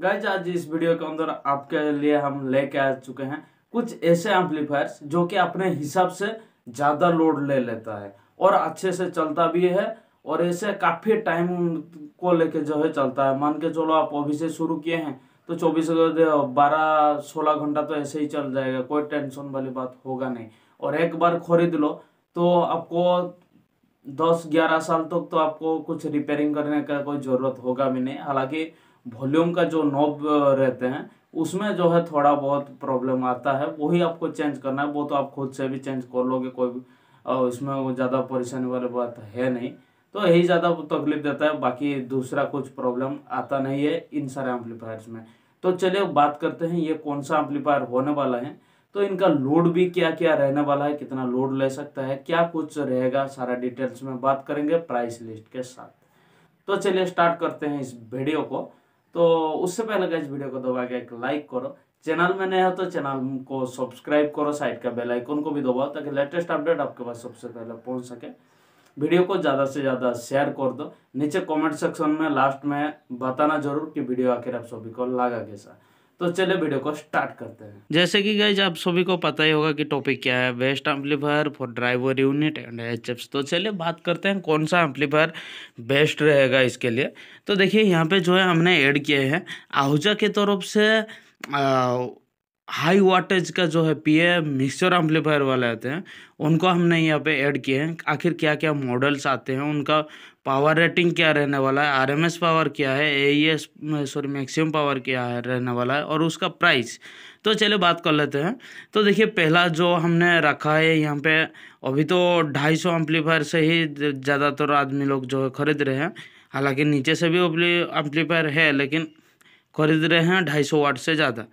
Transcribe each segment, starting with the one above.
guys आज इस video के अंदर आपके लिए हम लेके आ चुके हैं कुछ ऐसे एम्पलीफायर्स जो कि अपने हिसाब से ज़्यादा लोड ले लेता है और अच्छे से चलता भी है और ऐसे काफ़ी टाइम को लेके जो है चलता है मान के चलो आप अभी से शुरू किए हैं तो चौबीस बारह सोलह घंटा तो ऐसे ही चल जाएगा कोई टेंशन वाली बात होगा नहीं और एक बार खरीद लो तो आपको दस ग्यारह साल तक तो, तो आपको कुछ रिपेयरिंग करने का कोई ज़रूरत होगा भी नहीं हालांकि वॉल्यूम का जो नॉब रहते हैं उसमें जो है थोड़ा बहुत प्रॉब्लम आता है वही आपको चेंज करना है वो तो आप खुद से भी चेंज कर लोगे कोई भी इसमें ज़्यादा परेशानी वाली बात है नहीं तो यही ज़्यादा तकलीफ देता है बाकी दूसरा कुछ प्रॉब्लम आता नहीं है इन सारे एम्पलीफायर्स में तो चलिए बात करते हैं ये कौन सा एम्पलीफायर होने वाला है तो इनका लोड भी क्या क्या रहने वाला है कितना लोड ले सकता है क्या कुछ रहेगा सारा डिटेल्स में बात करेंगे प्राइस लिस्ट के साथ तो चलिए स्टार्ट करते हैं इस वीडियो को तो उससे पहले का इस वीडियो को दबा के एक लाइक करो चैनल में नए हो तो चैनल को सब्सक्राइब करो साइड का बेल आइकन को भी दबाओ ताकि लेटेस्ट अपडेट आपके पास सबसे पहले पहुंच सके वीडियो को ज़्यादा से ज़्यादा शेयर कर दो नीचे कमेंट सेक्शन में लास्ट में बताना जरूर कि वीडियो आखिर आप सभी को लगा कैसा तो चले वीडियो को स्टार्ट करते हैं जैसे कि गाइज आप सभी को पता ही होगा कि टॉपिक क्या है best amplifier for driver unit and H तो चलिए बात करते हैं कौन सा एम्पलीफायर बेस्ट रहेगा इसके लिए तो देखिए यहाँ पे जो है हमने ऐड किए हैं आहूजा के तरफ से आ, हाई वाटेज का जो है पी मिक्सचर एम्पलीफायर वाले आते हैं उनको हमने यहाँ पे ऐड किए हैं आखिर क्या क्या मॉडल्स आते हैं उनका पावर रेटिंग क्या रहने वाला है आरएमएस पावर क्या है एईएस सॉरी मैक्सिमम पावर क्या है रहने वाला है और उसका प्राइस तो चलिए बात कर लेते हैं तो देखिए पहला जो हमने रखा है यहाँ पे अभी तो ढाई सौ से ही ज़्यादातर आदमी लोग जो है ख़रीद रहे हैं हालाँकि नीचे से भी एम्पलीफायर है लेकिन खरीद रहे हैं ढाई सौ वाट से ज़्यादा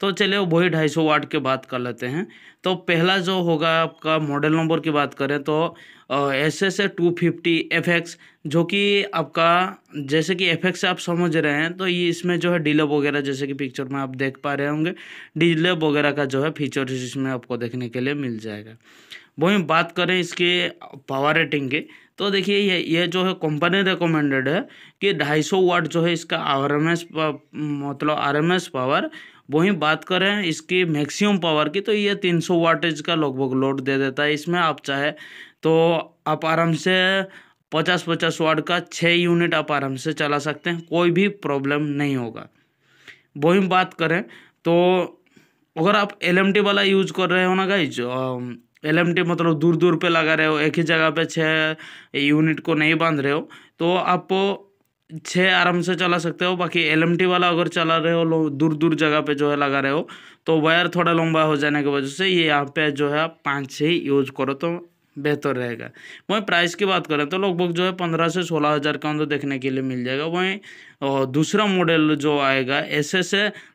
तो चलिए वही ढाई सौ वाट की बात कर लेते हैं तो पहला जो होगा आपका मॉडल नंबर की बात करें तो S S A two fifty F X जो कि आपका जैसे कि एफ एक्स आप समझ रहे हैं तो ये इसमें जो है डीलप e वगैरह जैसे कि पिक्चर में आप देख पा रहे होंगे डीलप e वगैरह का जो है फीचर इसमें आपको देखने के लिए मिल जाएगा वहीं बात करें इसके पावर रेटिंग की तो देखिए ये ये जो है कंपनी रिकमेंडेड है कि ढाई सौ वाट जो है इसका आर एम एस मतलब आर एम एस पावर वहीं बात करें इसकी मैक्सिमम पावर की तो ये 300 वाटेज का लगभग लोड दे देता है इसमें आप चाहे तो आप आराम से पचास पचास वाट का छः यूनिट आप आराम से चला सकते हैं कोई भी प्रॉब्लम नहीं होगा वही बात करें तो अगर आप एल वाला यूज कर रहे हो ना गाइज एल मतलब दूर दूर पे लगा रहे हो एक ही जगह पे छः यूनिट को नहीं बांध रहे हो तो आप छः आराम से चला सकते हो बाकी एल वाला अगर चला रहे हो दूर दूर जगह पे जो है लगा रहे हो तो वायर थोड़ा लंबा हो जाने की वजह से ये यहाँ पे जो है आप पाँच से ही यूज करो तो बेहतर रहेगा वहीं प्राइस की बात करें तो लगभग जो है पंद्रह से सोलह हज़ार के अंदर देखने के लिए मिल जाएगा वहीं दूसरा मॉडल जो आएगा S S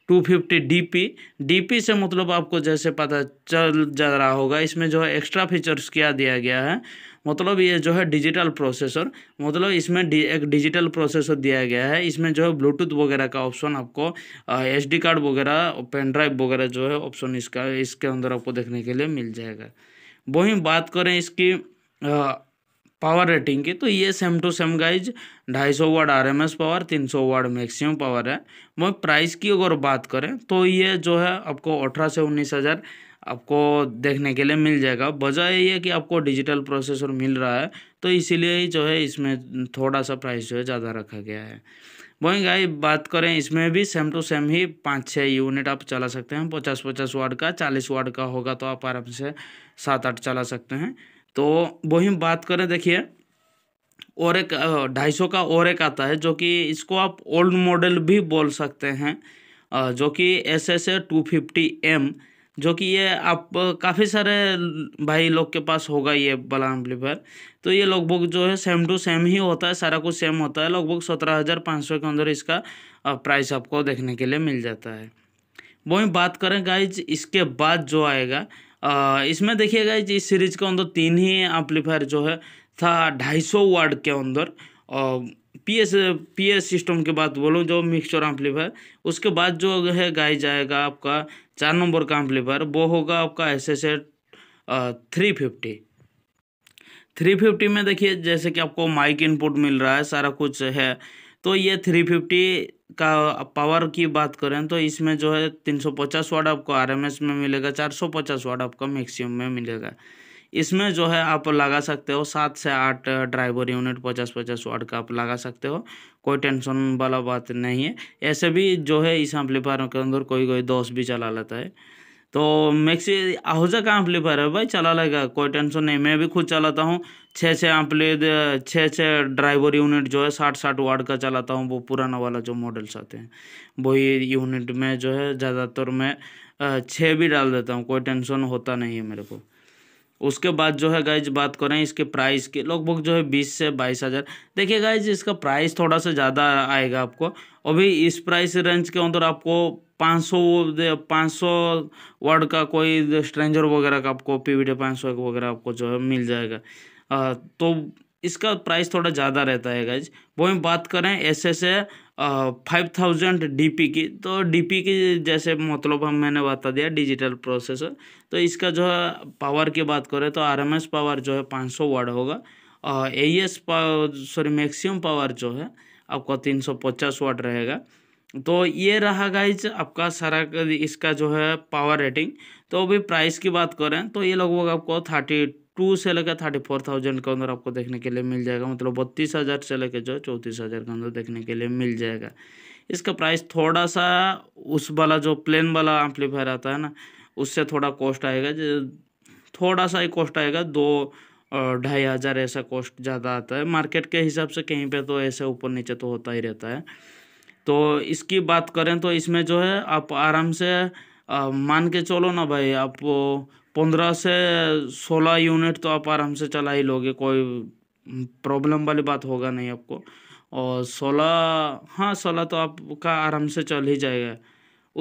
two fifty D P D P से मतलब आपको जैसे पता चल जा रहा होगा इसमें जो है एक्स्ट्रा फीचर्स क्या दिया गया है मतलब ये जो है डिजिटल प्रोसेसर मतलब इसमें डि, एक डिजिटल प्रोसेसर दिया गया है इसमें जो है ब्लूटूथ वगैरह का ऑप्शन आपको एच डी कार्ड वगैरह पेन ड्राइव वगैरह जो है ऑप्शन इसका इसके अंदर आपको देखने के लिए मिल जाएगा वही बात करें इसकी आ, पावर रेटिंग की तो ये सेम टू सेम गाइज ढाई सौ watt R M S power तीन सौ वाट मैक्सिमम पावर है वही प्राइस की अगर बात करें तो ये जो है आपको अठारह से उन्नीस हज़ार आपको देखने के लिए मिल जाएगा वजह यही है कि आपको डिजिटल प्रोसेसर मिल रहा है तो इसीलिए ही जो है इसमें थोड़ा सा प्राइस जो है ज़्यादा रखा गया है वहीं गाई बात करें इसमें भी सेम टू सेम ही पाँच छः यूनिट आप चला सकते हैं पचास पचास वार्ड का चालीस वार्ड का होगा तो आप आराम से सात आठ चला सकते हैं तो वहीं बात करें देखिए और एक ढाई सौ का और एक आता है जो कि इसको आप ओल्ड मॉडल भी बोल सकते हैं जो कि S S A two fifty M जो कि ये आप काफ़ी सारे भाई लोग के पास होगा ये वाला एम्पलीफायर तो ये लगभग जो है सेम टू सेम ही होता है सारा कुछ सेम होता है लगभग सत्रह हज़ार पाँच सौ के अंदर इसका प्राइस आपको देखने के लिए मिल जाता है वहीं बात करें गाइज इसके बाद जो आएगा आ, इसमें देखिए गाइज इस सीरीज़ के अंदर तीन ही एम्पलीफायर जो है था ढाई सौ के अंदर और पीएस पीएस सिस्टम के बाद बोलूँ जो मिक्सचर एम्पलीफायर उसके बाद जो है गाइज आएगा आपका चार नंबर का एम्पलीफायर वो होगा आपका S S three fifty three fifty में देखिए जैसे कि आपको माइक इनपुट मिल रहा है सारा कुछ है तो ये थ्री फिफ्टी का पावर की बात करें तो इसमें जो है तीन सौ पचास वाट आपको आरएमएस में मिलेगा चार सौ पचास वाट आपका मैक्सिमम में मिलेगा इसमें जो है आप लगा सकते हो सात से आठ ड्राइवर यूनिट पचास पचास वाट का आप लगा सकते हो कोई टेंशन वाला बात नहीं है ऐसे भी जो है इस एम्पलीफायर के अंदर कोई कोई दोस्त भी चला लेता है तो मैक्सी आहूजा का एम्पलीफायर है भाई चला लेगा कोई टेंशन नहीं मैं भी खुद चलाता हूँ छः छः एम्पली छः छः ड्राइवर यूनिट जो है साठ साठ वाट का चलाता हूँ वो पुराना वाला जो मॉडल्स आते हैं वही यूनिट में जो है ज़्यादातर मैं छः भी डाल देता हूँ कोई टेंशन होता नहीं है मेरे को उसके बाद जो है गाइज बात करें इसके प्राइस की लगभग जो है बीस से बाईस हज़ार देखिए गाइज इसका प्राइस थोड़ा सा ज़्यादा आएगा आपको अभी इस प्राइस रेंज के अंदर आपको पाँच सौ पाँच सौ वर्ड का कोई स्ट्रेंजर वगैरह का आपको पी वी डी पाँच सौ वगैरह आपको जो है मिल जाएगा आ, तो इसका प्राइस थोड़ा ज़्यादा रहता है गाइज हम बात करें ऐसे से फाइव थाउजेंड डी की तो डी की जैसे मतलब हम मैंने बता दिया डिजिटल प्रोसेसर तो इसका जो है पावर की बात करें तो आर पावर जो है पाँच सौ वाट होगा A S sorry maximum power जो है आपका तीन सौ पचास वाट रहेगा तो ये रहा गाइज आपका सारा इसका जो है पावर रेटिंग तो अभी प्राइस की बात करें तो ये लगभग आपको थर्टी टू से लेकर थर्टी फोर थाउजेंड के अंदर आपको देखने के लिए मिल जाएगा मतलब बत्तीस हज़ार से लेकर जो चौंतीस हज़ार के अंदर देखने के लिए मिल जाएगा इसका प्राइस थोड़ा सा उस वाला जो प्लेन वाला एम्पलीफायर आता है ना उससे थोड़ा कॉस्ट आएगा थोड़ा सा ही कॉस्ट आएगा दो ढाई हज़ार ऐसा कॉस्ट ज़्यादा आता है मार्केट के हिसाब से कहीं पर तो ऐसे ऊपर नीचे तो होता ही रहता है तो इसकी बात करें तो इसमें जो है आप आराम से आ, मान के चलो ना भाई आप पंद्रह से सोलह यूनिट तो आप आराम से चला ही लोगे कोई प्रॉब्लम वाली बात होगा नहीं आपको और सोलह हाँ सोलह तो आपका आराम से चल ही जाएगा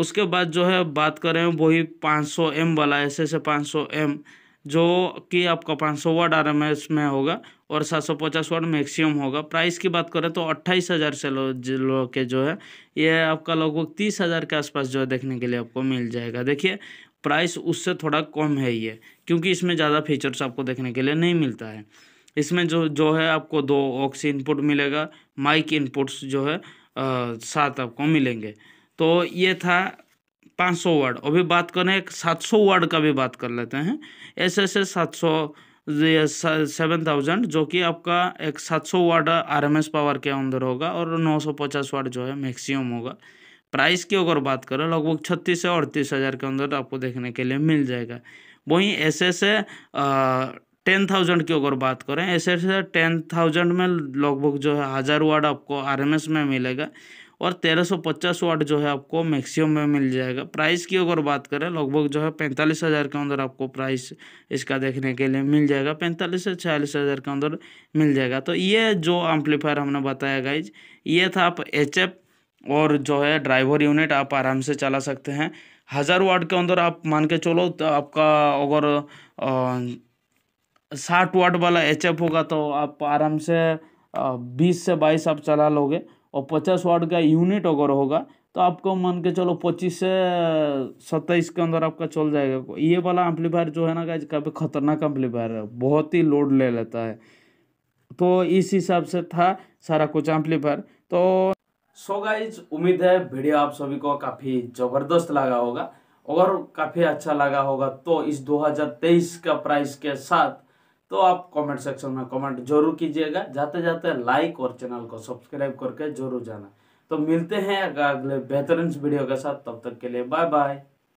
उसके बाद जो है बात करें वही पाँच सौ एम वाला ऐसे से पाँच सौ एम जो कि आपका पाँच सौ वाट आर एम एस में होगा और सात सौ पचास वाट मैक्सिमम होगा प्राइस की बात करें तो अट्ठाईस हज़ार से लो, लो के जो है ये आपका लगभग तीस हज़ार के आसपास जो है देखने के लिए आपको मिल जाएगा देखिए प्राइस उससे थोड़ा कम है ये क्योंकि इसमें ज़्यादा फीचर्स आपको देखने के लिए नहीं मिलता है इसमें जो जो है आपको दो ऑक्सी इनपुट मिलेगा माइक इनपुट्स जो है सात आपको मिलेंगे तो ये था 500 वर्ड अभी बात करें एक सात सौ वर्ड का भी बात कर लेते हैं ऐसे ऐसे सात सौ सेवन थाउजेंड जो कि आपका एक सात सौ watt R M S power के अंदर होगा और नौ सौ पचास वाट जो है मैक्सिमम होगा प्राइस की अगर बात करें लगभग छत्तीस से अड़तीस हज़ार के अंदर आपको देखने के लिए मिल जाएगा वहीं ऐसे से टेन थाउजेंड की अगर बात करें ऐसे से टेन थाउजेंड में लगभग जो है हज़ार वाट आपको आरएमएस में मिलेगा और तेरह सौ पचास वाट जो है आपको मैक्सिमम में मिल जाएगा प्राइस की अगर बात करें लगभग जो है पैंतालीस हज़ार के अंदर आपको प्राइस इसका देखने के लिए मिल जाएगा पैंतालीस से छियालीस हज़ार के अंदर मिल जाएगा तो ये जो एम्पलीफायर हमने बताया गाइज ये था आप एच एफ और जो है ड्राइवर यूनिट आप आराम से चला सकते हैं हज़ार वाट के अंदर आप मान के चलो तो आपका अगर साठ वाट वाला एच होगा तो आप आराम से बीस से बाईस आप चला लोगे और पचास वाट का यूनिट अगर होगा तो आपको मान के चलो पच्चीस से सत्ताईस के अंदर आपका चल जाएगा ये वाला एम्पलीफायर जो है ना गाइज काफ़ी खतरनाक एम्पलीफायर है बहुत ही लोड ले लेता है तो इस हिसाब से था सारा कुछ एम्पलीफायर तो सो so गाइज उम्मीद है वीडियो आप सभी को काफ़ी ज़बरदस्त लगा होगा और काफ़ी अच्छा लगा होगा तो इस 2023 का प्राइस के साथ तो आप कमेंट सेक्शन में कमेंट जरूर कीजिएगा जाते जाते लाइक और चैनल को सब्सक्राइब करके जरूर जाना तो मिलते हैं अगले बेहतरीन वीडियो के साथ तब तक के लिए बाय बाय